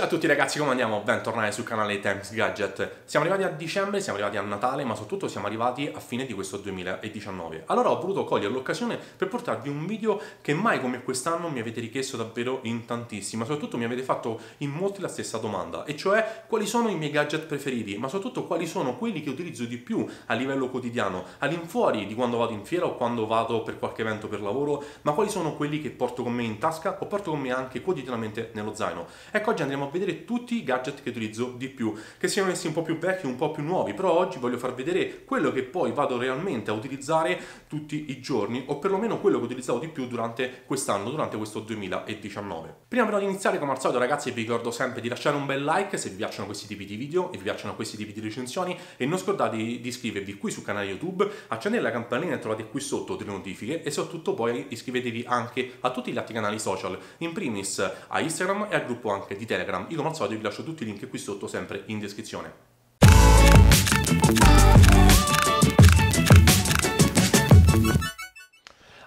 Ciao a tutti ragazzi, come andiamo? Bentornati sul canale Times Gadget. Siamo arrivati a dicembre, siamo arrivati a Natale, ma soprattutto siamo arrivati a fine di questo 2019. Allora ho voluto cogliere l'occasione per portarvi un video che mai come quest'anno mi avete richiesto davvero in tantissimi, ma soprattutto mi avete fatto in molti la stessa domanda, e cioè quali sono i miei gadget preferiti, ma soprattutto quali sono quelli che utilizzo di più a livello quotidiano, all'infuori di quando vado in fiera o quando vado per qualche evento per lavoro, ma quali sono quelli che porto con me in tasca o porto con me anche quotidianamente nello zaino. Ecco, oggi andremo a vedere tutti i gadget che utilizzo di più, che siano essi un po' più vecchi, un po' più nuovi, però oggi voglio far vedere quello che poi vado realmente a utilizzare tutti i giorni, o perlomeno quello che ho utilizzato di più durante quest'anno, durante questo 2019. Prima però di iniziare, come al solito ragazzi, vi ricordo sempre di lasciare un bel like se vi piacciono questi tipi di video e vi piacciono questi tipi di recensioni e non scordate di iscrivervi qui sul canale YouTube, accendere la campanella e trovate qui sotto delle notifiche e soprattutto poi iscrivetevi anche a tutti gli altri canali social, in primis a Instagram e al gruppo anche di Telegram Telegram. Io come al solito vi lascio tutti i link qui sotto sempre in descrizione.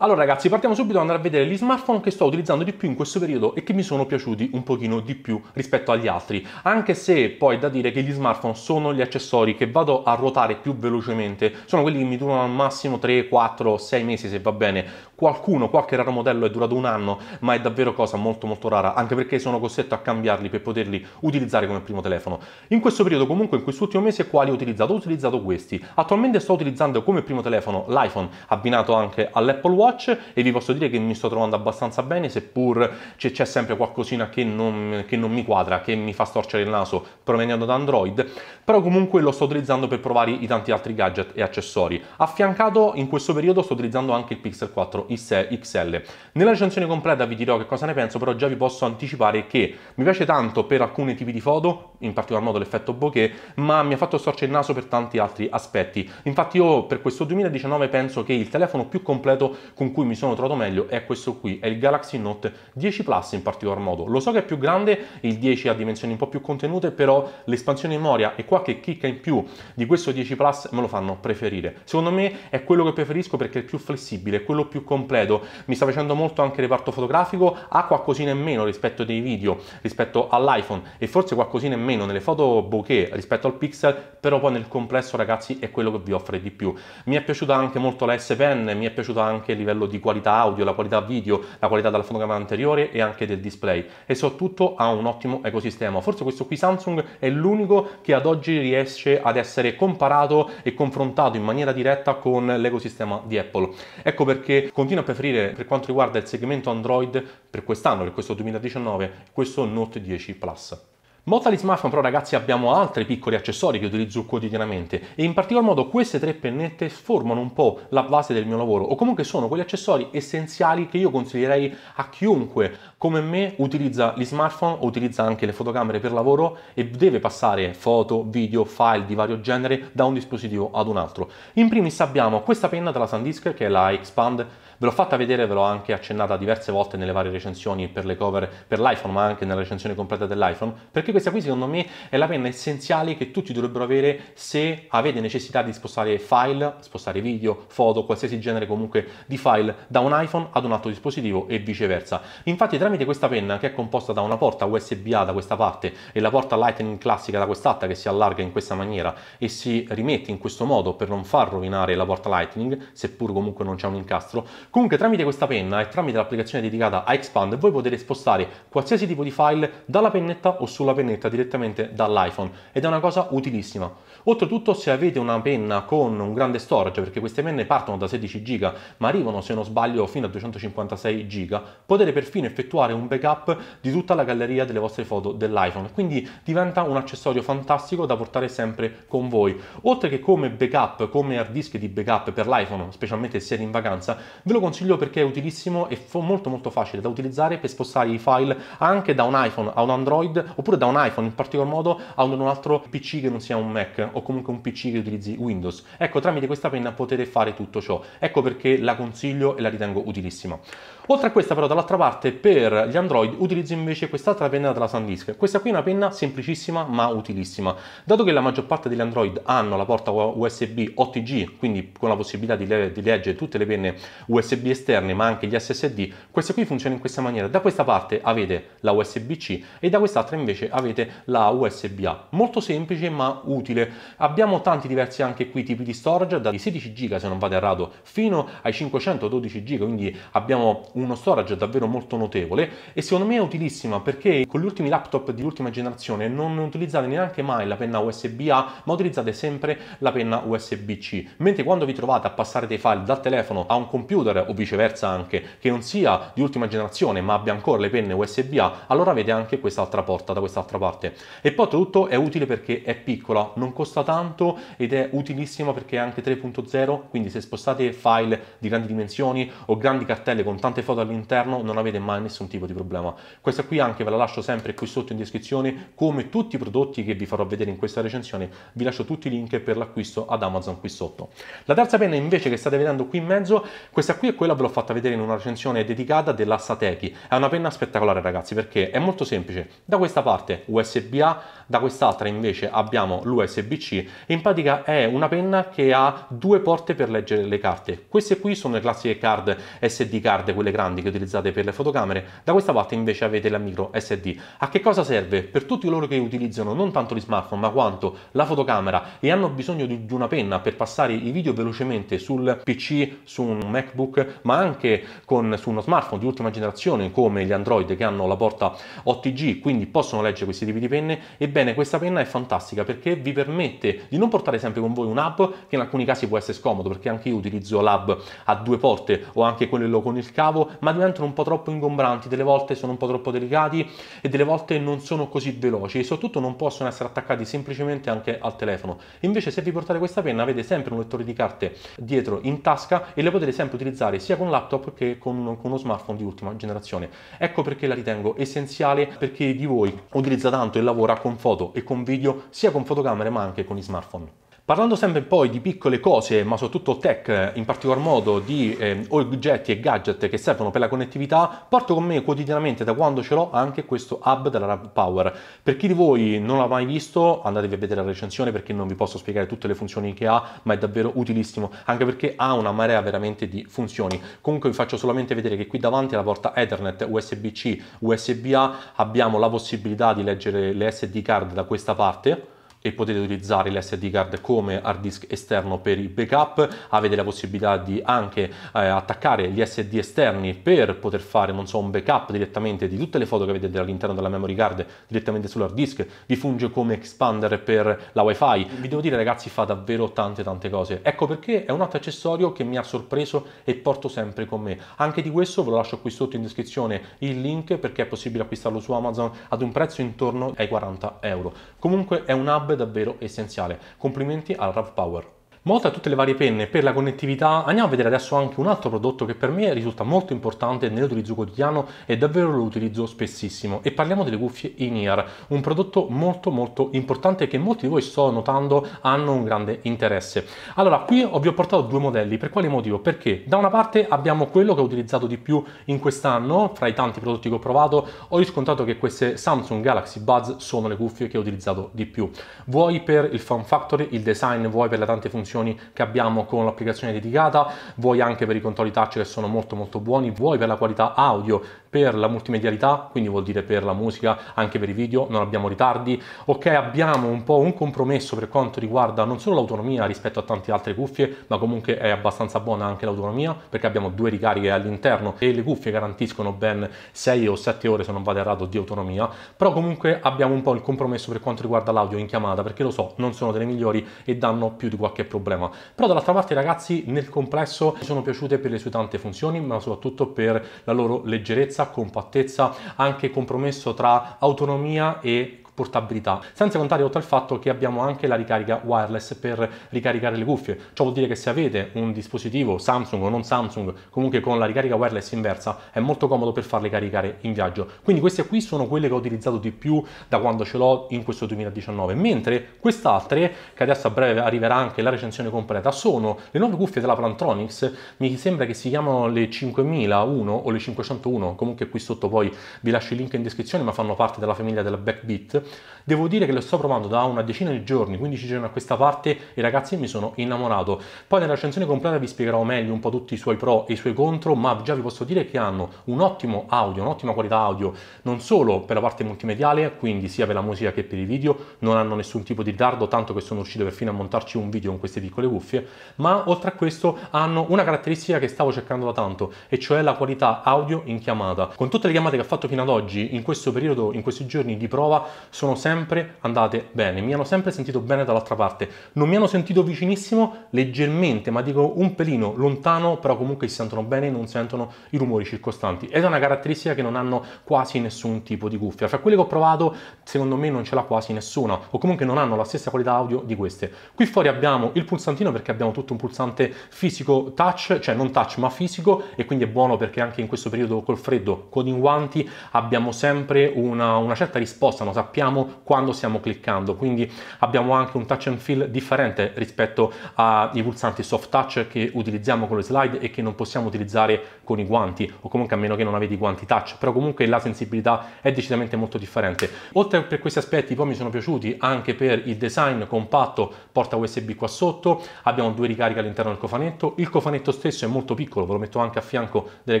Allora ragazzi, partiamo subito ad andare a vedere gli smartphone che sto utilizzando di più in questo periodo e che mi sono piaciuti un pochino di più rispetto agli altri, anche se poi da dire che gli smartphone sono gli accessori che vado a ruotare più velocemente, sono quelli che mi durano al massimo 3, 4, 6 mesi se va bene, qualcuno, qualche raro modello è durato un anno, ma è davvero cosa molto molto rara, anche perché sono costretto a cambiarli per poterli utilizzare come primo telefono. In questo periodo comunque, in quest'ultimo mese, quali ho utilizzato? Ho utilizzato questi. Attualmente sto utilizzando come primo telefono l'iPhone abbinato anche all'Apple Watch, Watch e vi posso dire che mi sto trovando abbastanza bene, seppur c- c'è sempre qualcosina che non, che non mi quadra, che mi fa storcere il naso proveniendo da Android, però comunque lo sto utilizzando per provare i tanti altri gadget e accessori. Affiancato in questo periodo sto utilizzando anche il Pixel 4 XL. Nella recensione completa vi dirò che cosa ne penso, però già vi posso anticipare che mi piace tanto per alcuni tipi di foto, in particolar modo l'effetto bokeh, ma mi ha fatto storcere il naso per tanti altri aspetti. Infatti io per questo 2019 penso che il telefono più completo con cui mi sono trovato meglio è questo qui, è il Galaxy Note 10 Plus in particolar modo. Lo so che è più grande, il 10 ha dimensioni un po' più contenute, però l'espansione memoria e qualche chicca in più di questo 10 Plus me lo fanno preferire. Secondo me è quello che preferisco perché è più flessibile, è quello più completo. Mi sta facendo molto anche il reparto fotografico, ha qualcosina in meno rispetto ai video, rispetto all'iPhone e forse qualcosina in meno nelle foto bokeh rispetto al Pixel, però poi nel complesso ragazzi è quello che vi offre di più. Mi è piaciuta anche molto la S Pen, mi è piaciuta anche il livello livello di qualità audio, la qualità video, la qualità della fotocamera anteriore e anche del display e soprattutto ha un ottimo ecosistema. Forse questo qui Samsung è l'unico che ad oggi riesce ad essere comparato e confrontato in maniera diretta con l'ecosistema di Apple. Ecco perché continuo a preferire per quanto riguarda il segmento Android per quest'anno, per questo 2019, questo Note 10 Plus. Motta di smartphone però ragazzi abbiamo altri piccoli accessori che utilizzo quotidianamente e in particolar modo queste tre pennette formano un po' la base del mio lavoro o comunque sono quegli accessori essenziali che io consiglierei a chiunque come me utilizza gli smartphone o utilizza anche le fotocamere per lavoro e deve passare foto, video, file di vario genere da un dispositivo ad un altro. In primis abbiamo questa penna della SanDisk che è la Expand Ve l'ho fatta vedere, ve l'ho anche accennata diverse volte nelle varie recensioni per le cover per l'iPhone, ma anche nella recensione completa dell'iPhone, perché questa qui secondo me è la penna essenziale che tutti dovrebbero avere se avete necessità di spostare file, spostare video, foto, qualsiasi genere comunque di file da un iPhone ad un altro dispositivo e viceversa. Infatti tramite questa penna che è composta da una porta USB-A da questa parte e la porta Lightning classica da quest'altra che si allarga in questa maniera e si rimette in questo modo per non far rovinare la porta Lightning, seppur comunque non c'è un incastro, Comunque tramite questa penna e tramite l'applicazione dedicata a Expand voi potete spostare qualsiasi tipo di file dalla pennetta o sulla pennetta direttamente dall'iPhone ed è una cosa utilissima. Oltretutto se avete una penna con un grande storage, perché queste penne partono da 16 GB ma arrivano se non sbaglio fino a 256 GB, potete perfino effettuare un backup di tutta la galleria delle vostre foto dell'iPhone, quindi diventa un accessorio fantastico da portare sempre con voi. Oltre che come backup, come hard disk di backup per l'iPhone, specialmente se siete in vacanza, ve lo consiglio perché è utilissimo e molto molto facile da utilizzare per spostare i file anche da un iPhone a un Android oppure da un iPhone in particolar modo a un altro PC che non sia un Mac o comunque un PC che utilizzi Windows. Ecco, tramite questa penna potete fare tutto ciò. Ecco perché la consiglio e la ritengo utilissima. Oltre a questa però dall'altra parte per gli Android utilizzo invece quest'altra penna della SanDisk. Questa qui è una penna semplicissima ma utilissima. Dato che la maggior parte degli Android hanno la porta USB OTG, quindi con la possibilità di, le di leggere tutte le penne USB esterne ma anche gli SSD, questa qui funziona in questa maniera. Da questa parte avete la USB-C e da quest'altra invece avete la USB-A. Molto semplice ma utile Abbiamo tanti diversi anche qui tipi di storage, dai 16 giga se non vado errato fino ai 512 giga quindi abbiamo uno storage davvero molto notevole e secondo me è utilissima perché con gli ultimi laptop di ultima generazione non utilizzate neanche mai la penna USB-A, ma utilizzate sempre la penna USB-C, mentre quando vi trovate a passare dei file dal telefono a un computer o viceversa anche che non sia di ultima generazione ma abbia ancora le penne USB-A, allora avete anche quest'altra porta da quest'altra parte. E poi tutto è utile perché è piccola, non costa costa tanto ed è utilissima perché è anche 3.0, quindi se spostate file di grandi dimensioni o grandi cartelle con tante foto all'interno non avete mai nessun tipo di problema. Questa qui anche ve la lascio sempre qui sotto in descrizione, come tutti i prodotti che vi farò vedere in questa recensione, vi lascio tutti i link per l'acquisto ad Amazon qui sotto. La terza penna invece che state vedendo qui in mezzo, questa qui è quella ve l'ho fatta vedere in una recensione dedicata della Satechi. È una penna spettacolare ragazzi perché è molto semplice, da questa parte USB-A, da quest'altra invece abbiamo l'USB c usb in pratica è una penna che ha due porte per leggere le carte. Queste qui sono le classiche card SD card, quelle grandi che utilizzate per le fotocamere, da questa parte invece avete la micro SD. A che cosa serve? Per tutti coloro che utilizzano non tanto gli smartphone ma quanto la fotocamera e hanno bisogno di una penna per passare i video velocemente sul PC, su un MacBook, ma anche con, su uno smartphone di ultima generazione come gli Android che hanno la porta OTG, quindi possono leggere questi tipi di penne, ebbene questa penna è fantastica perché vi permette permette di non portare sempre con voi un'app che in alcuni casi può essere scomodo perché anche io utilizzo l'app a due porte o anche quello con il cavo ma diventano un po' troppo ingombranti delle volte sono un po' troppo delicati e delle volte non sono così veloci e soprattutto non possono essere attaccati semplicemente anche al telefono invece se vi portate questa penna avete sempre un lettore di carte dietro in tasca e le potete sempre utilizzare sia con laptop che con uno, con uno smartphone di ultima generazione ecco perché la ritengo essenziale perché chi di voi utilizza tanto e lavora con foto e con video sia con fotocamere ma anche anche con gli smartphone. Parlando sempre poi di piccole cose, ma soprattutto tech, in particolar modo di eh, oggetti e gadget che servono per la connettività, porto con me quotidianamente da quando ce l'ho anche questo hub della Rav Power. Per chi di voi non l'ha mai visto, andatevi a vedere la recensione perché non vi posso spiegare tutte le funzioni che ha, ma è davvero utilissimo, anche perché ha una marea veramente di funzioni. Comunque vi faccio solamente vedere che qui davanti alla porta Ethernet USB-C, USB-A abbiamo la possibilità di leggere le SD card da questa parte e potete utilizzare l'SD card come hard disk esterno per i backup avete la possibilità di anche eh, attaccare gli SD esterni per poter fare non so un backup direttamente di tutte le foto che avete all'interno della memory card direttamente sull'hard disk vi funge come expander per la wifi vi devo dire ragazzi fa davvero tante tante cose ecco perché è un altro accessorio che mi ha sorpreso e porto sempre con me anche di questo ve lo lascio qui sotto in descrizione il link perché è possibile acquistarlo su Amazon ad un prezzo intorno ai 40 euro comunque è un hub è davvero essenziale. Complimenti al Rav Power. Molto a tutte le varie penne per la connettività, andiamo a vedere adesso anche un altro prodotto che per me risulta molto importante nell'utilizzo quotidiano e davvero lo utilizzo spessissimo e parliamo delle cuffie in-ear, un prodotto molto molto importante che molti di voi sto notando hanno un grande interesse. Allora qui vi ho portato due modelli, per quale motivo? Perché da una parte abbiamo quello che ho utilizzato di più in quest'anno, fra i tanti prodotti che ho provato ho riscontrato che queste Samsung Galaxy Buds sono le cuffie che ho utilizzato di più, vuoi per il fan factory, il design, vuoi per le tante funzioni funzioni che abbiamo con l'applicazione dedicata, vuoi anche per i controlli touch che sono molto molto buoni, vuoi per la qualità audio per la multimedialità, quindi vuol dire per la musica, anche per i video, non abbiamo ritardi, ok abbiamo un po' un compromesso per quanto riguarda non solo l'autonomia rispetto a tante altre cuffie, ma comunque è abbastanza buona anche l'autonomia perché abbiamo due ricariche all'interno e le cuffie garantiscono ben 6 o 7 ore se non vado errato di autonomia, però comunque abbiamo un po' il compromesso per quanto riguarda l'audio in chiamata perché lo so, non sono delle migliori e danno più di qualche problema, però dall'altra parte ragazzi nel complesso mi sono piaciute per le sue tante funzioni ma soprattutto per la loro leggerezza compattezza, anche compromesso tra autonomia e portabilità, senza contare oltre al fatto che abbiamo anche la ricarica wireless per ricaricare le cuffie. Ciò vuol dire che se avete un dispositivo Samsung o non Samsung, comunque con la ricarica wireless inversa, è molto comodo per farle caricare in viaggio. Quindi queste qui sono quelle che ho utilizzato di più da quando ce l'ho in questo 2019, mentre quest'altre, che adesso a breve arriverà anche la recensione completa, sono le nuove cuffie della Plantronics, mi sembra che si chiamano le 5001 o le 501, comunque qui sotto poi vi lascio il link in descrizione, ma fanno parte della famiglia della Backbeat Devo dire che lo sto provando da una decina di giorni, 15 giorni a questa parte e ragazzi mi sono innamorato. Poi nella recensione completa vi spiegherò meglio un po' tutti i suoi pro e i suoi contro, ma già vi posso dire che hanno un ottimo audio, un'ottima qualità audio, non solo per la parte multimediale, quindi sia per la musica che per i video, non hanno nessun tipo di ritardo, tanto che sono riuscito perfino a montarci un video con queste piccole cuffie, ma oltre a questo hanno una caratteristica che stavo cercando da tanto, e cioè la qualità audio in chiamata. Con tutte le chiamate che ho fatto fino ad oggi, in questo periodo, in questi giorni di prova, sono sempre andate bene, mi hanno sempre sentito bene dall'altra parte, non mi hanno sentito vicinissimo, leggermente, ma dico un pelino lontano, però comunque si sentono bene, non sentono i rumori circostanti. Ed è una caratteristica che non hanno quasi nessun tipo di cuffia. Fra quelle che ho provato, secondo me non ce l'ha quasi nessuna, o comunque non hanno la stessa qualità audio di queste. Qui fuori abbiamo il pulsantino perché abbiamo tutto un pulsante fisico touch, cioè non touch ma fisico, e quindi è buono perché anche in questo periodo col freddo, con i guanti, abbiamo sempre una, una certa risposta, non sappiamo sappiamo quando stiamo cliccando, quindi abbiamo anche un touch and feel differente rispetto ai pulsanti soft touch che utilizziamo con le slide e che non possiamo utilizzare con i guanti o comunque a meno che non avete i guanti touch, però comunque la sensibilità è decisamente molto differente. Oltre per questi aspetti poi mi sono piaciuti anche per il design compatto, porta USB qua sotto, abbiamo due ricariche all'interno del cofanetto, il cofanetto stesso è molto piccolo, ve lo metto anche a fianco delle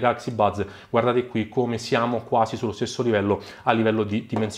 Galaxy Buds, guardate qui come siamo quasi sullo stesso livello a livello di dimensioni.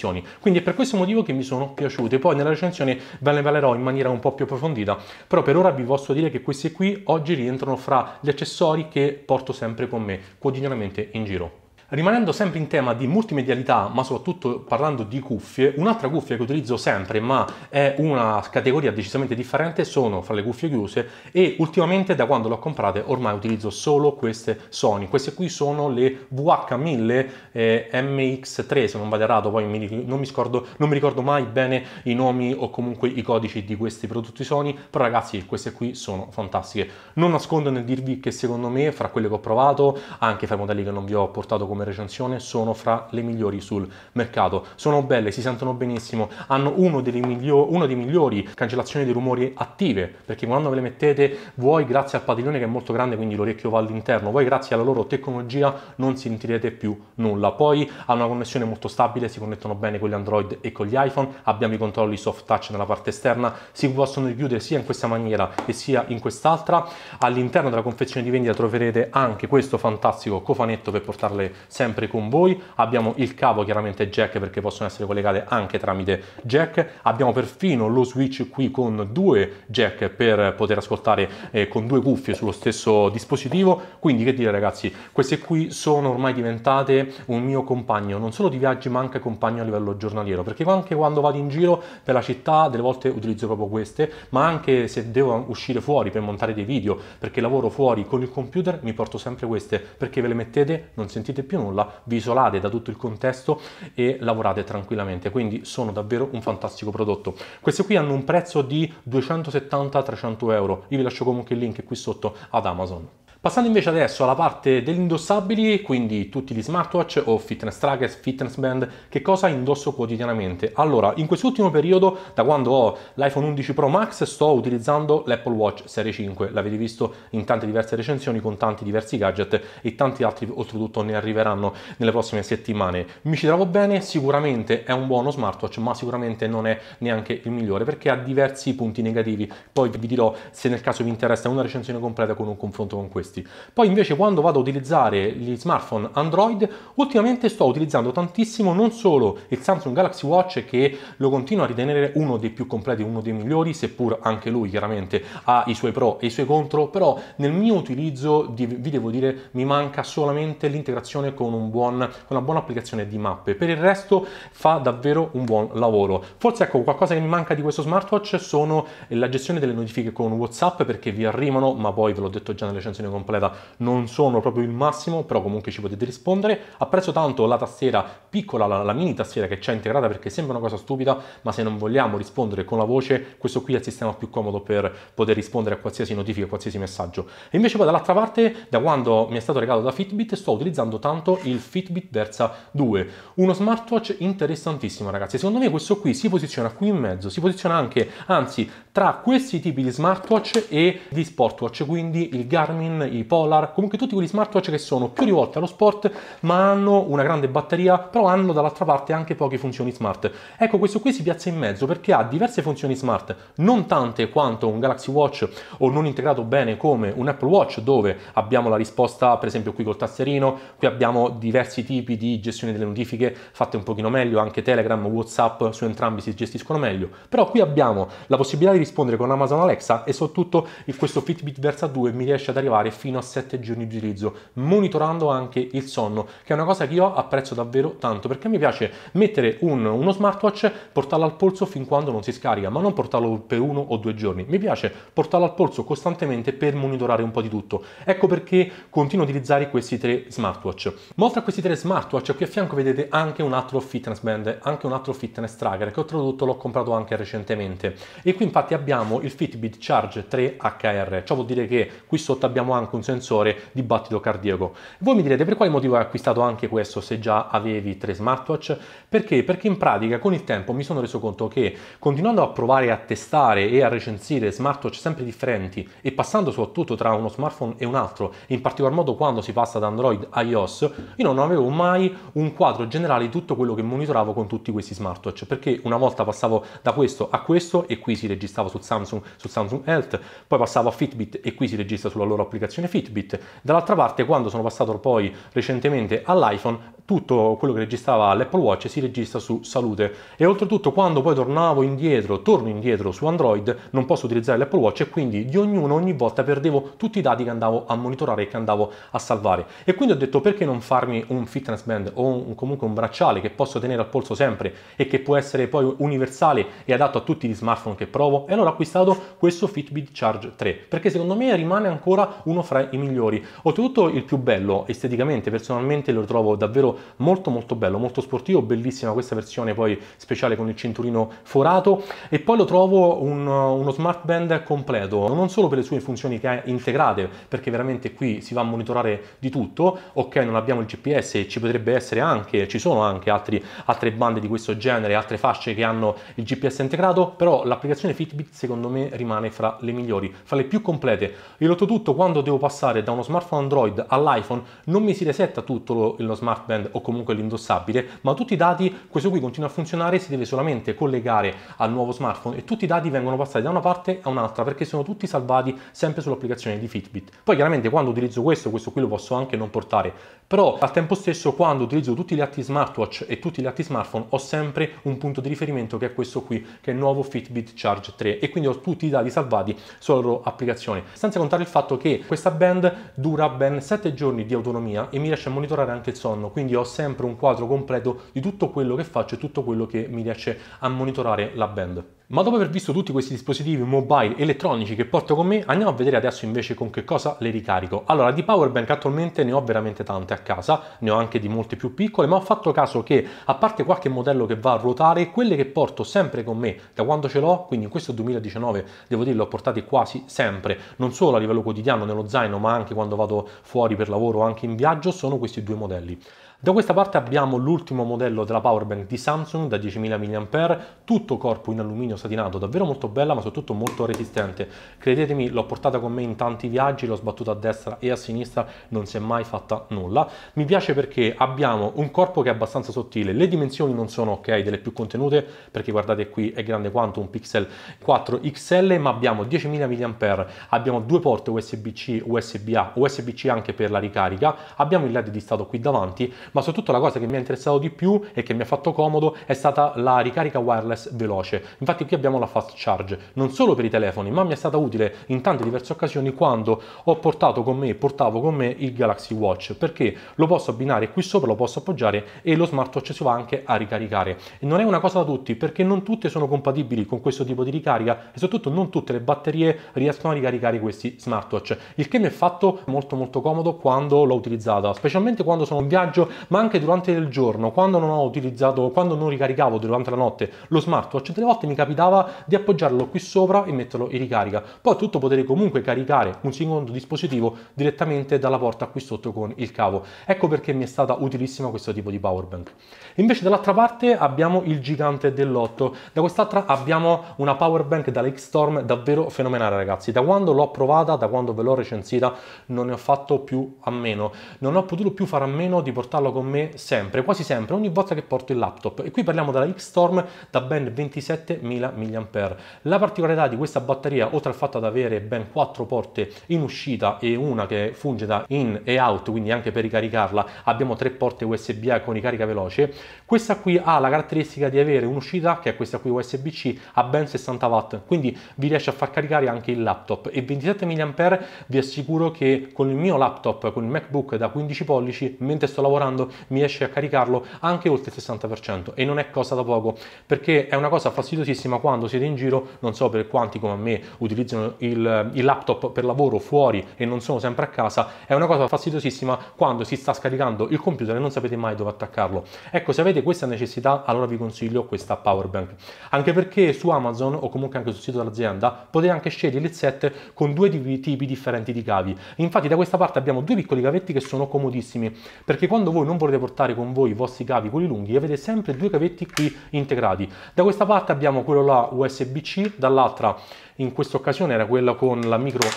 Quindi è per per questo motivo che mi sono piaciute. Poi nella recensione ve ne parlerò in maniera un po' più approfondita, però per ora vi posso dire che queste qui oggi rientrano fra gli accessori che porto sempre con me quotidianamente in giro. Rimanendo sempre in tema di multimedialità, ma soprattutto parlando di cuffie, un'altra cuffia che utilizzo sempre, ma è una categoria decisamente differente, sono fra le cuffie chiuse e ultimamente da quando le ho comprate ormai utilizzo solo queste Sony. Queste qui sono le VH1000 eh, MX3, se non vado errato, poi mi, non, mi scordo, non mi ricordo mai bene i nomi o comunque i codici di questi prodotti Sony, però ragazzi queste qui sono fantastiche. Non nascondo nel dirvi che secondo me fra quelle che ho provato, anche fra i modelli che non vi ho portato come come recensione sono fra le migliori sul mercato. Sono belle, si sentono benissimo, hanno uno dei, migliori, uno dei migliori cancellazioni dei rumori attive, perché quando ve le mettete voi grazie al padiglione che è molto grande, quindi l'orecchio va all'interno, voi grazie alla loro tecnologia non sentirete più nulla. Poi hanno una connessione molto stabile, si connettono bene con gli Android e con gli iPhone, abbiamo i controlli soft touch nella parte esterna, si possono richiudere sia in questa maniera che sia in quest'altra. All'interno della confezione di vendita troverete anche questo fantastico cofanetto per portare le sempre con voi, abbiamo il cavo chiaramente jack perché possono essere collegate anche tramite jack, abbiamo perfino lo switch qui con due jack per poter ascoltare eh, con due cuffie sullo stesso dispositivo, quindi che dire ragazzi, queste qui sono ormai diventate un mio compagno, non solo di viaggi ma anche compagno a livello giornaliero, perché anche quando vado in giro per la città delle volte utilizzo proprio queste, ma anche se devo uscire fuori per montare dei video, perché lavoro fuori con il computer, mi porto sempre queste, perché ve le mettete, non sentite più nulla, vi isolate da tutto il contesto e lavorate tranquillamente, quindi sono davvero un fantastico prodotto. Queste qui hanno un prezzo di 270-300 euro, io vi lascio comunque il link qui sotto ad Amazon. Passando invece adesso alla parte degli indossabili, quindi tutti gli smartwatch o fitness trackers, fitness band, che cosa indosso quotidianamente? Allora, in quest'ultimo periodo, da quando ho l'iPhone 11 Pro Max, sto utilizzando l'Apple Watch Serie 5, l'avete visto in tante diverse recensioni con tanti diversi gadget e tanti altri oltretutto ne arriveranno nelle prossime settimane. Mi ci trovo bene, sicuramente è un buono smartwatch, ma sicuramente non è neanche il migliore perché ha diversi punti negativi. Poi vi dirò se nel caso vi interessa una recensione completa con un confronto con questo questi. Poi invece quando vado a utilizzare gli smartphone Android, ultimamente sto utilizzando tantissimo non solo il Samsung Galaxy Watch che lo continuo a ritenere uno dei più completi, uno dei migliori, seppur anche lui chiaramente ha i suoi pro e i suoi contro, però nel mio utilizzo di, vi devo dire mi manca solamente l'integrazione con, un buon, con una buona applicazione di mappe. Per il resto fa davvero un buon lavoro. Forse ecco qualcosa che mi manca di questo smartwatch sono la gestione delle notifiche con WhatsApp perché vi arrivano, ma poi ve l'ho detto già nelle recensioni completa non sono proprio il massimo, però comunque ci potete rispondere. Apprezzo tanto la tastiera piccola, la, la mini tastiera che c'è integrata perché sembra una cosa stupida, ma se non vogliamo rispondere con la voce, questo qui è il sistema più comodo per poter rispondere a qualsiasi notifica, a qualsiasi messaggio. E invece poi dall'altra parte, da quando mi è stato regalato da Fitbit, sto utilizzando tanto il Fitbit Versa 2, uno smartwatch interessantissimo ragazzi. Secondo me questo qui si posiziona qui in mezzo, si posiziona anche, anzi, tra questi tipi di smartwatch e di sportwatch, quindi il Garmin, i Polar, comunque tutti quegli smartwatch che sono più rivolti allo sport, ma hanno una grande batteria, però hanno dall'altra parte anche poche funzioni smart. Ecco, questo qui si piazza in mezzo perché ha diverse funzioni smart, non tante quanto un Galaxy Watch o non integrato bene come un Apple Watch dove abbiamo la risposta, per esempio qui col tastierino, qui abbiamo diversi tipi di gestione delle notifiche fatte un pochino meglio, anche Telegram, WhatsApp su entrambi si gestiscono meglio, però qui abbiamo la possibilità di rispondere con Amazon Alexa e soprattutto questo Fitbit Versa 2 mi riesce ad arrivare fino a 7 giorni di utilizzo, monitorando anche il sonno, che è una cosa che io apprezzo davvero tanto perché mi piace mettere un, uno smartwatch, portarlo al polso fin quando non si scarica, ma non portarlo per uno o due giorni. Mi piace portarlo al polso costantemente per monitorare un po' di tutto. Ecco perché continuo ad utilizzare questi tre smartwatch. Ma oltre a questi tre smartwatch, qui a fianco vedete anche un altro fitness band, anche un altro fitness tracker che ho tradotto, l'ho comprato anche recentemente. E qui infatti abbiamo il Fitbit Charge 3 HR, ciò vuol dire che qui sotto abbiamo anche anche un sensore di battito cardiaco. Voi mi direte per quale motivo hai acquistato anche questo se già avevi tre smartwatch? Perché? Perché in pratica con il tempo mi sono reso conto che continuando a provare a testare e a recensire smartwatch sempre differenti e passando soprattutto tra uno smartphone e un altro, in particolar modo quando si passa da Android a iOS, io non avevo mai un quadro generale di tutto quello che monitoravo con tutti questi smartwatch, perché una volta passavo da questo a questo e qui si registrava sul Samsung, sul Samsung Health, poi passavo a Fitbit e qui si registra sulla loro applicazione l'applicazione Fitbit. Dall'altra parte, quando sono passato poi recentemente all'iPhone, tutto quello che registrava l'Apple Watch si registra su salute e oltretutto quando poi tornavo indietro, torno indietro su Android, non posso utilizzare l'Apple Watch e quindi di ognuno ogni volta perdevo tutti i dati che andavo a monitorare e che andavo a salvare. E quindi ho detto perché non farmi un fitness band o un, comunque un bracciale che posso tenere al polso sempre e che può essere poi universale e adatto a tutti gli smartphone che provo? E allora ho acquistato questo Fitbit Charge 3 perché secondo me rimane ancora uno fra i migliori. Oltretutto il più bello esteticamente, personalmente lo trovo davvero molto molto bello, molto sportivo, bellissima questa versione poi speciale con il cinturino forato e poi lo trovo un, uno smart band completo, non solo per le sue funzioni che ha integrate, perché veramente qui si va a monitorare di tutto, ok non abbiamo il GPS, ci potrebbe essere anche, ci sono anche altri, altre bande di questo genere, altre fasce che hanno il GPS integrato, però l'applicazione Fitbit secondo me rimane fra le migliori, fra le più complete. E oltretutto quando devo devo passare da uno smartphone Android all'iPhone, non mi si resetta tutto lo, lo smartband o comunque l'indossabile, ma tutti i dati, questo qui continua a funzionare, si deve solamente collegare al nuovo smartphone e tutti i dati vengono passati da una parte a un'altra perché sono tutti salvati sempre sull'applicazione di Fitbit. Poi chiaramente quando utilizzo questo, questo qui lo posso anche non portare, però al tempo stesso quando utilizzo tutti gli altri smartwatch e tutti gli altri smartphone ho sempre un punto di riferimento che è questo qui, che è il nuovo Fitbit Charge 3 e quindi ho tutti i dati salvati sulla loro applicazione, senza contare il fatto che questa questa band dura ben 7 giorni di autonomia e mi riesce a monitorare anche il sonno, quindi ho sempre un quadro completo di tutto quello che faccio e tutto quello che mi riesce a monitorare la band. Ma dopo aver visto tutti questi dispositivi mobile elettronici che porto con me, andiamo a vedere adesso invece con che cosa le ricarico. Allora, di powerbank attualmente ne ho veramente tante a casa, ne ho anche di molte più piccole, ma ho fatto caso che, a parte qualche modello che va a ruotare, quelle che porto sempre con me da quando ce l'ho, quindi in questo 2019, devo dire, ho portate quasi sempre, non solo a livello quotidiano nello zaino, ma anche quando vado fuori per lavoro, anche in viaggio, sono questi due modelli. Da questa parte abbiamo l'ultimo modello della powerbank di Samsung da 10.000 mAh, tutto corpo in alluminio satinato, davvero molto bella ma soprattutto molto resistente. Credetemi, l'ho portata con me in tanti viaggi, l'ho sbattuta a destra e a sinistra, non si è mai fatta nulla. Mi piace perché abbiamo un corpo che è abbastanza sottile, le dimensioni non sono ok, delle più contenute, perché guardate qui è grande quanto un Pixel 4 XL, ma abbiamo 10.000 mAh, abbiamo due porte USB-C, USB-A, USB-C anche per la ricarica, abbiamo il LED di stato qui davanti, ma soprattutto la cosa che mi ha interessato di più e che mi ha fatto comodo è stata la ricarica wireless veloce. Infatti qui abbiamo la fast charge, non solo per i telefoni, ma mi è stata utile in tante diverse occasioni quando ho portato con me, portavo con me il Galaxy Watch, perché lo posso abbinare qui sopra, lo posso appoggiare e lo smartwatch si va anche a ricaricare. E non è una cosa da tutti, perché non tutte sono compatibili con questo tipo di ricarica e soprattutto non tutte le batterie riescono a ricaricare questi smartwatch, il che mi è fatto molto molto comodo quando l'ho utilizzata, specialmente quando sono in viaggio ma anche durante il giorno, quando non ho utilizzato, quando non ricaricavo durante la notte lo smartwatch, delle volte mi capitava di appoggiarlo qui sopra e metterlo in ricarica. Poi tutto potrei comunque caricare un secondo dispositivo direttamente dalla porta qui sotto con il cavo. Ecco perché mi è stata utilissima questo tipo di power bank. Invece dall'altra parte abbiamo il gigante dell'otto. Da quest'altra abbiamo una power bank dalla X-Storm davvero fenomenale ragazzi. Da quando l'ho provata, da quando ve l'ho recensita, non ne ho fatto più a meno. Non ho potuto più fare a meno di portarla con me sempre, quasi sempre, ogni volta che porto il laptop. E qui parliamo della X-Storm da ben 27.000 mAh. La particolarità di questa batteria, oltre al fatto di avere ben 4 porte in uscita e una che funge da in e out, quindi anche per ricaricarla, abbiamo tre porte USB A con ricarica veloce. Questa qui ha la caratteristica di avere un'uscita, che è questa qui USB-C, a ben 60 watt, quindi vi riesce a far caricare anche il laptop. E 27 mAh vi assicuro che con il mio laptop, con il MacBook da 15 pollici, mentre sto lavorando quando mi riesci a caricarlo anche oltre il 60% e non è cosa da poco perché è una cosa fastidiosissima quando siete in giro, non so per quanti come me utilizzano il, il laptop per lavoro fuori e non sono sempre a casa, è una cosa fastidiosissima quando si sta scaricando il computer e non sapete mai dove attaccarlo. Ecco, se avete questa necessità, allora vi consiglio questa power bank. Anche perché su Amazon o comunque anche sul sito dell'azienda potete anche scegliere il set con due tipi differenti di cavi. Infatti da questa parte abbiamo due piccoli cavetti che sono comodissimi perché quando voi voi non volete portare con voi i vostri cavi quelli lunghi avete sempre due cavetti qui integrati da questa parte abbiamo quello là USB-C dall'altra in questa occasione era quella con la micro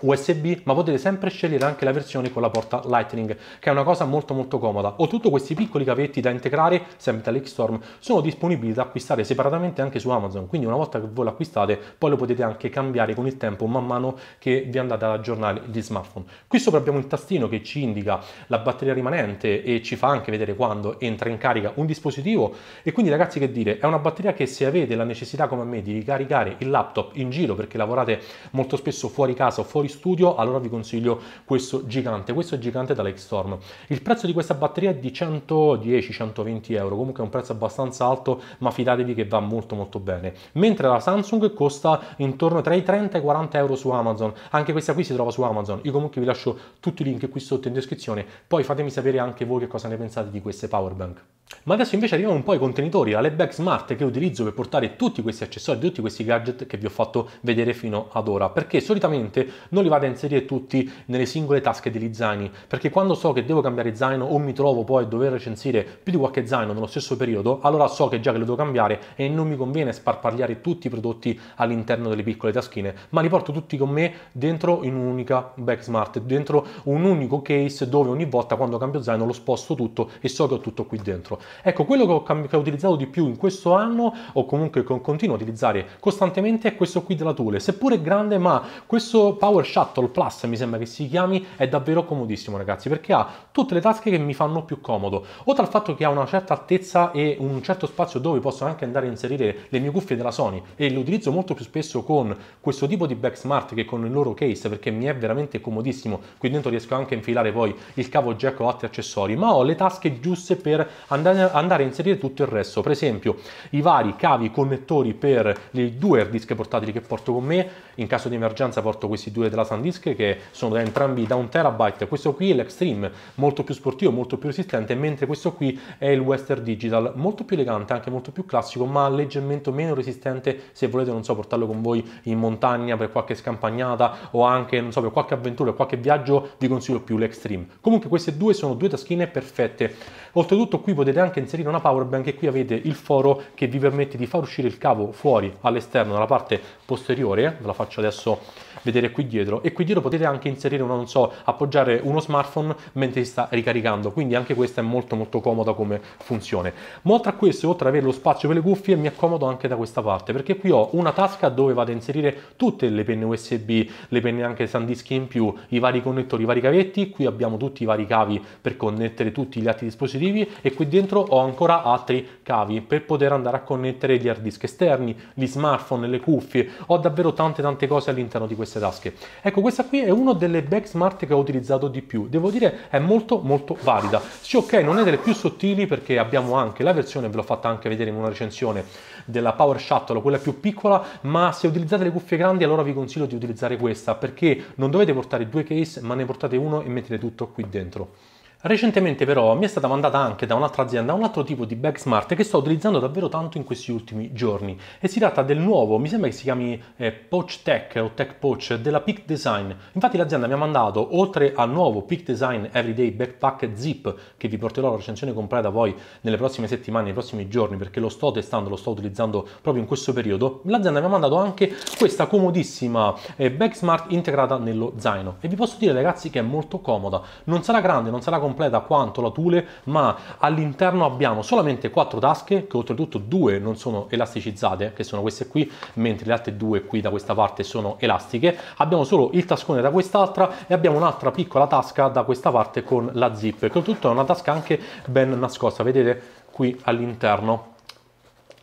USB, ma potete sempre scegliere anche la versione con la porta Lightning, che è una cosa molto molto comoda. tutti questi piccoli cavetti da integrare, sempre da sono disponibili da acquistare separatamente anche su Amazon, quindi una volta che voi l'acquistate, poi lo potete anche cambiare con il tempo man mano che vi andate ad aggiornare gli smartphone. Qui sopra abbiamo il tastino che ci indica la batteria rimanente e ci fa anche vedere quando entra in carica un dispositivo e quindi ragazzi che dire, è una batteria che se avete la necessità come me di ricaricare il laptop in giro perché lavorate molto spesso fuori casa o fuori in studio, allora vi consiglio questo gigante. Questo gigante da Lake Il prezzo di questa batteria è di 110-120 euro, comunque è un prezzo abbastanza alto, ma fidatevi che va molto molto bene. Mentre la Samsung costa intorno tra i 30 e i 40 euro su Amazon. Anche questa qui si trova su Amazon. Io comunque vi lascio tutti i link qui sotto in descrizione. Poi fatemi sapere anche voi che cosa ne pensate di queste powerbank. Ma adesso invece arriviamo un po' ai contenitori, alle Lebag Smart che utilizzo per portare tutti questi accessori, tutti questi gadget che vi ho fatto vedere fino ad ora, perché solitamente non li vado a inserire tutti nelle singole tasche degli zaini, perché quando so che devo cambiare zaino o mi trovo poi a dover recensire più di qualche zaino nello stesso periodo, allora so che già che lo devo cambiare e non mi conviene sparpagliare tutti i prodotti all'interno delle piccole taschine, ma li porto tutti con me dentro in un'unica Bag Smart, dentro un unico case dove ogni volta quando cambio zaino lo sposto tutto e so che ho tutto qui dentro. Ecco, quello che ho, che ho, utilizzato di più in questo anno, o comunque che continuo a utilizzare costantemente, è questo qui della Thule, seppure grande, ma questo Power Shuttle Plus, mi sembra che si chiami, è davvero comodissimo, ragazzi, perché ha tutte le tasche che mi fanno più comodo, oltre al fatto che ha una certa altezza e un certo spazio dove posso anche andare a inserire le mie cuffie della Sony e le utilizzo molto più spesso con questo tipo di back smart che con il loro case perché mi è veramente comodissimo, qui dentro riesco anche a infilare poi il cavo jack o altri accessori, ma ho le tasche giuste per andare andare a inserire tutto il resto, per esempio i vari cavi connettori per i due hard disk portatili che porto con me, in caso di emergenza porto questi due della SanDisk che sono da entrambi da un terabyte, questo qui è l'Extreme, molto più sportivo, molto più resistente, mentre questo qui è il Western Digital, molto più elegante, anche molto più classico, ma leggermente meno resistente se volete, non so, portarlo con voi in montagna per qualche scampagnata o anche, non so, per qualche avventura, qualche viaggio, vi consiglio più l'Extreme. Comunque queste due sono due taschine perfette. Oltretutto qui potete anche inserire una power bank e qui avete il foro che vi permette di far uscire il cavo fuori all'esterno dalla parte posteriore, ve la faccio faccio adesso vedere qui dietro e qui dietro potete anche inserire, uno, non so, appoggiare uno smartphone mentre si sta ricaricando, quindi anche questa è molto molto comoda come funzione. Ma oltre a questo, oltre ad avere lo spazio per le cuffie, mi accomodo anche da questa parte perché qui ho una tasca dove vado a inserire tutte le penne USB, le penne anche SanDisk in più, i vari connettori, i vari cavetti, qui abbiamo tutti i vari cavi per connettere tutti gli altri dispositivi e qui dentro ho ancora altri cavi per poter andare a connettere gli hard disk esterni, gli smartphone, le cuffie, ho davvero tante tante cose all'interno di questa queste tasche. Ecco, questa qui è una delle bag smart che ho utilizzato di più. Devo dire è molto molto valida. Sì, ok, non è delle più sottili perché abbiamo anche la versione, ve l'ho fatta anche vedere in una recensione della Power Shuttle, quella più piccola, ma se utilizzate le cuffie grandi allora vi consiglio di utilizzare questa perché non dovete portare due case, ma ne portate uno e mettete tutto qui dentro. Recentemente però mi è stata mandata anche da un'altra azienda un altro tipo di bag smart che sto utilizzando davvero tanto in questi ultimi giorni e si tratta del nuovo, mi sembra che si chiami eh, Poach Tech o Tech Poach della Peak Design. Infatti l'azienda mi ha mandato oltre al nuovo Peak Design Everyday Backpack Zip che vi porterò la recensione completa poi nelle prossime settimane, nei prossimi giorni perché lo sto testando, lo sto utilizzando proprio in questo periodo, l'azienda mi ha mandato anche questa comodissima eh, bag smart integrata nello zaino e vi posso dire ragazzi che è molto comoda, non sarà grande, non sarà comoda completa quanto la Thule, ma all'interno abbiamo solamente quattro tasche, che oltretutto due non sono elasticizzate, che sono queste qui, mentre le altre due qui da questa parte sono elastiche. Abbiamo solo il tascone da quest'altra e abbiamo un'altra piccola tasca da questa parte con la zip, che oltretutto è una tasca anche ben nascosta, vedete qui all'interno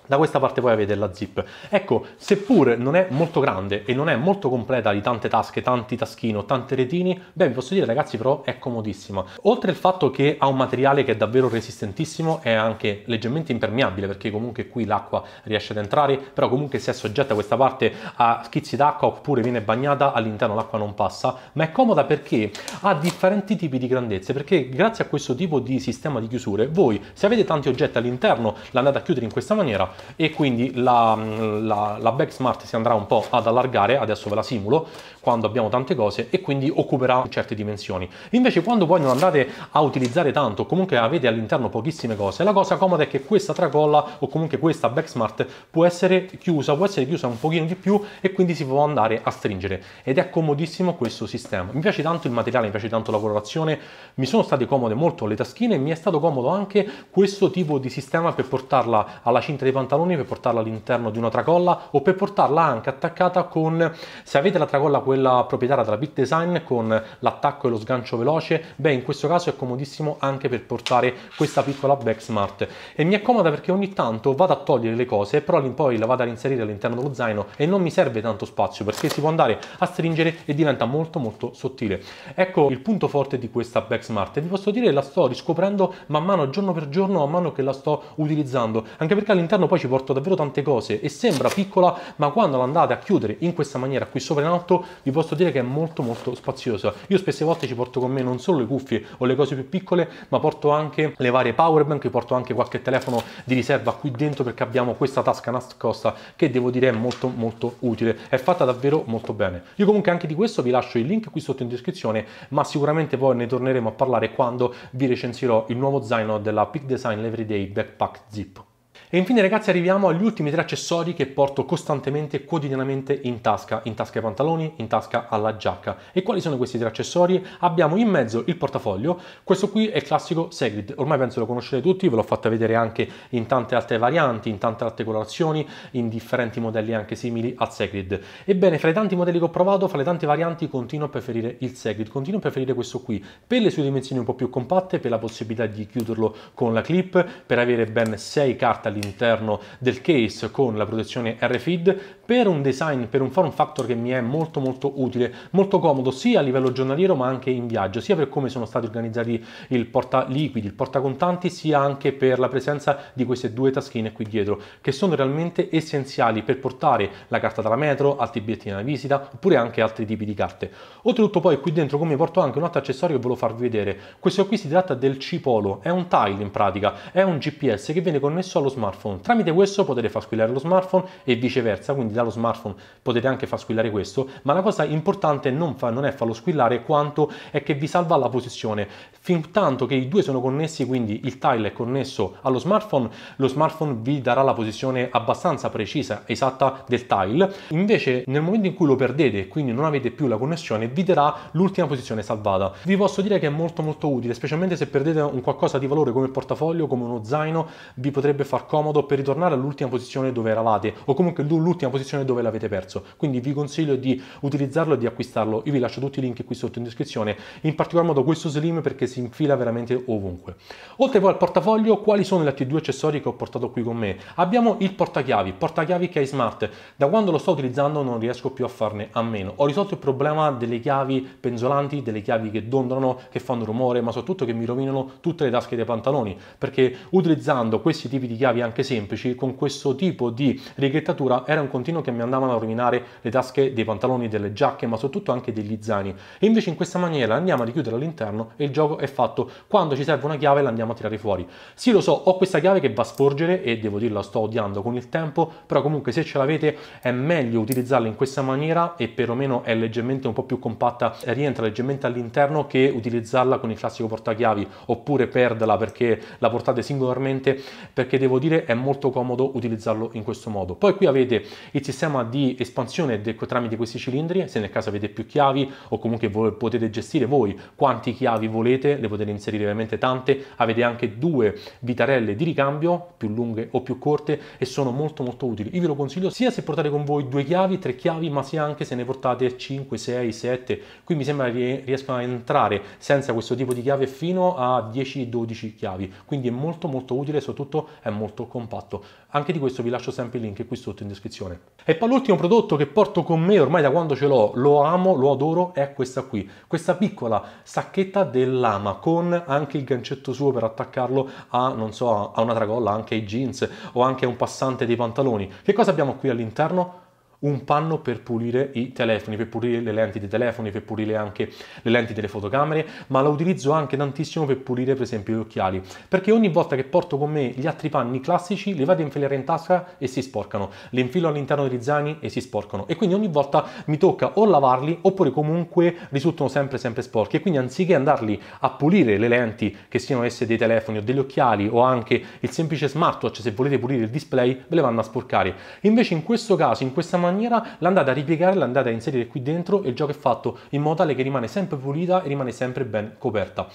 da questa parte poi avete la zip. Ecco, seppur non è molto grande e non è molto completa di tante tasche, tanti taschino, tante retini, beh vi posso dire ragazzi però è comodissima. Oltre al fatto che ha un materiale che è davvero resistentissimo, è anche leggermente impermeabile perché comunque qui l'acqua riesce ad entrare, però comunque se è soggetta questa parte a schizzi d'acqua oppure viene bagnata all'interno l'acqua non passa, ma è comoda perché ha differenti tipi di grandezze, perché grazie a questo tipo di sistema di chiusure voi se avete tanti oggetti all'interno l'andate a chiudere in questa maniera e quindi la, la, la bag smart si andrà un po' ad allargare, adesso ve la simulo, quando abbiamo tante cose e quindi occuperà certe dimensioni. Invece quando poi non andate a utilizzare tanto comunque avete all'interno pochissime cose, la cosa comoda è che questa tracolla o comunque questa bag smart può essere chiusa, può essere chiusa un pochino di più e quindi si può andare a stringere ed è comodissimo questo sistema. Mi piace tanto il materiale, mi piace tanto la colorazione, mi sono state comode molto le taschine e mi è stato comodo anche questo tipo di sistema per portarla alla cinta dei pantaloni pantaloni per portarla all'interno di una tracolla o per portarla anche attaccata con, se avete la tracolla quella proprietaria della Bit Design con l'attacco e lo sgancio veloce, beh in questo caso è comodissimo anche per portare questa piccola Back smart e mi accomoda perché ogni tanto vado a togliere le cose però poi la vado a inserire all'interno dello zaino e non mi serve tanto spazio perché si può andare a stringere e diventa molto molto sottile. Ecco il punto forte di questa Back smart e vi posso dire la sto riscoprendo man mano giorno per giorno man mano che la sto utilizzando anche perché all'interno poi poi ci porto davvero tante cose e sembra piccola, ma quando l'andate a chiudere in questa maniera qui sopra in alto, vi posso dire che è molto molto spaziosa. Io spesse volte ci porto con me non solo le cuffie o le cose più piccole, ma porto anche le varie power bank, porto anche qualche telefono di riserva qui dentro perché abbiamo questa tasca nascosta che devo dire è molto molto utile. È fatta davvero molto bene. Io comunque anche di questo vi lascio il link qui sotto in descrizione, ma sicuramente poi ne torneremo a parlare quando vi recensirò il nuovo zaino della Peak Design Everyday Backpack Zip. E infine ragazzi arriviamo agli ultimi tre accessori che porto costantemente, quotidianamente in tasca, in tasca ai pantaloni, in tasca alla giacca. E quali sono questi tre accessori? Abbiamo in mezzo il portafoglio, questo qui è il classico Segrid, ormai penso lo conoscete tutti, ve l'ho fatto vedere anche in tante altre varianti, in tante altre colorazioni, in differenti modelli anche simili al Segrid. Ebbene, fra i tanti modelli che ho provato, fra le tante varianti, continuo a preferire il Segrid, continuo a preferire questo qui, per le sue dimensioni un po' più compatte, per la possibilità di chiuderlo con la clip, per avere ben 6 carte all'interno del case con la protezione RFID per un design, per un form factor che mi è molto molto utile, molto comodo sia a livello giornaliero ma anche in viaggio, sia per come sono stati organizzati il porta liquidi, il porta contanti, sia anche per la presenza di queste due taschine qui dietro che sono realmente essenziali per portare la carta dalla metro, altri biglietti della visita oppure anche altri tipi di carte. Oltretutto poi qui dentro come porto anche un altro accessorio che volevo farvi vedere. Questo qui si tratta del Cipolo, è un tile in pratica, è un GPS che viene connesso allo smartphone smartphone. Tramite questo potete far squillare lo smartphone e viceversa, quindi dallo smartphone potete anche far squillare questo, ma la cosa importante non, fa, non è farlo squillare quanto è che vi salva la posizione. Fin tanto che i due sono connessi, quindi il tile è connesso allo smartphone, lo smartphone vi darà la posizione abbastanza precisa, esatta del tile. Invece nel momento in cui lo perdete e quindi non avete più la connessione, vi darà l'ultima posizione salvata. Vi posso dire che è molto molto utile, specialmente se perdete un qualcosa di valore come il portafoglio, come uno zaino, vi potrebbe far comodo comodo per ritornare all'ultima posizione dove eravate o comunque l'ultima posizione dove l'avete perso. Quindi vi consiglio di utilizzarlo e di acquistarlo. Io vi lascio tutti i link qui sotto in descrizione, in particolar modo questo slim perché si infila veramente ovunque. Oltre poi al portafoglio, quali sono gli altri due accessori che ho portato qui con me? Abbiamo il portachiavi, portachiavi che è smart. Da quando lo sto utilizzando non riesco più a farne a meno. Ho risolto il problema delle chiavi penzolanti, delle chiavi che dondolano, che fanno rumore, ma soprattutto che mi rovinano tutte le tasche dei pantaloni, perché utilizzando questi tipi di chiavi anche semplici, con questo tipo di righettatura era un continuo che mi andavano a rovinare le tasche dei pantaloni, delle giacche, ma soprattutto anche degli zaini. E invece in questa maniera andiamo a richiudere all'interno e il gioco è fatto. Quando ci serve una chiave l'andiamo a tirare fuori. Sì, lo so, ho questa chiave che va a sporgere e devo dirla sto odiando con il tempo, però comunque se ce l'avete è meglio utilizzarla in questa maniera e perlomeno è leggermente un po' più compatta, rientra leggermente all'interno che utilizzarla con il classico portachiavi oppure perderla perché la portate singolarmente perché devo dire utile, è molto comodo utilizzarlo in questo modo. Poi qui avete il sistema di espansione tramite questi cilindri, se nel caso avete più chiavi o comunque potete gestire voi quanti chiavi volete, le potete inserire veramente tante, avete anche due vitarelle di ricambio più lunghe o più corte e sono molto molto utili. Io ve lo consiglio sia se portate con voi due chiavi, tre chiavi, ma sia anche se ne portate 5, 6, 7. Qui mi sembra che riescano a entrare senza questo tipo di chiave fino a 10-12 chiavi, quindi è molto molto utile, soprattutto è molto compatto. Anche di questo vi lascio sempre il link qui sotto in descrizione. E poi l'ultimo prodotto che porto con me ormai da quando ce l'ho, lo amo, lo adoro, è questa qui. Questa piccola sacchetta dell'ama con anche il gancetto suo per attaccarlo a, non so, a una tracolla, anche ai jeans o anche a un passante dei pantaloni. Che cosa abbiamo qui all'interno? un panno per pulire i telefoni, per pulire le lenti dei telefoni, per pulire anche le lenti delle fotocamere, ma lo utilizzo anche tantissimo per pulire per esempio gli occhiali, perché ogni volta che porto con me gli altri panni classici li vado a infilare in tasca e si sporcano, li infilo all'interno degli zaini e si sporcano e quindi ogni volta mi tocca o lavarli oppure comunque risultano sempre sempre sporchi e quindi anziché andarli a pulire le lenti che siano esse dei telefoni o degli occhiali o anche il semplice smartwatch se volete pulire il display ve le vanno a sporcare. Invece in questo caso, in questa maniera maniera l'andate a ripiegare, l'andate a inserire qui dentro e il gioco è fatto in modo tale che rimane sempre pulita e rimane sempre ben coperta.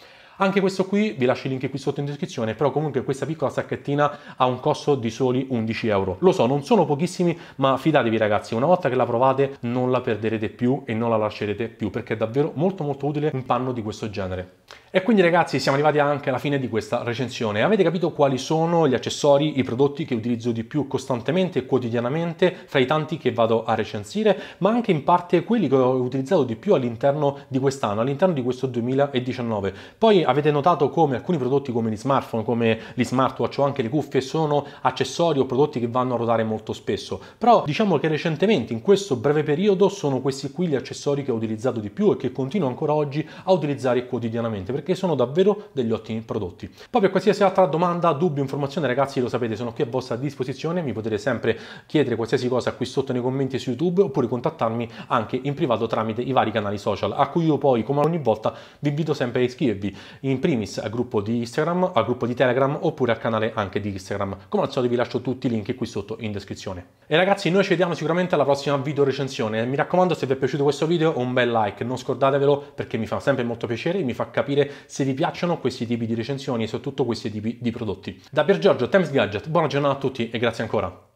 Anche questo qui, vi lascio il link qui sotto in descrizione, però comunque questa piccola sacchettina ha un costo di soli 11 euro. Lo so, non sono pochissimi, ma fidatevi ragazzi, una volta che la provate non la perderete più e non la lascerete più, perché è davvero molto molto utile un panno di questo genere. E quindi ragazzi siamo arrivati anche alla fine di questa recensione. Avete capito quali sono gli accessori, i prodotti che utilizzo di più costantemente e quotidianamente fra i tanti che vado a recensire, ma anche in parte quelli che ho utilizzato di più all'interno di quest'anno, all'interno di questo 2019. Poi avete notato come alcuni prodotti come gli smartphone, come gli smartwatch o anche le cuffie sono accessori o prodotti che vanno a ruotare molto spesso. Però diciamo che recentemente in questo breve periodo sono questi qui gli accessori che ho utilizzato di più e che continuo ancora oggi a utilizzare quotidianamente perché sono davvero degli ottimi prodotti. Poi per qualsiasi altra domanda, dubbio, informazione ragazzi lo sapete sono qui a vostra disposizione, mi potete sempre chiedere qualsiasi cosa qui sotto nei commenti su YouTube oppure contattarmi anche in privato tramite i vari canali social a cui io poi come ogni volta vi invito sempre a iscrivervi in primis al gruppo di Instagram, al gruppo di Telegram oppure al canale anche di Instagram. Come al solito vi lascio tutti i link qui sotto in descrizione. E ragazzi noi ci vediamo sicuramente alla prossima video recensione, mi raccomando se vi è piaciuto questo video un bel like, non scordatevelo perché mi fa sempre molto piacere e mi fa capire se vi piacciono questi tipi di recensioni e soprattutto questi tipi di prodotti. Da Piergiorgio, Thames Gadget, buona giornata a tutti e grazie ancora.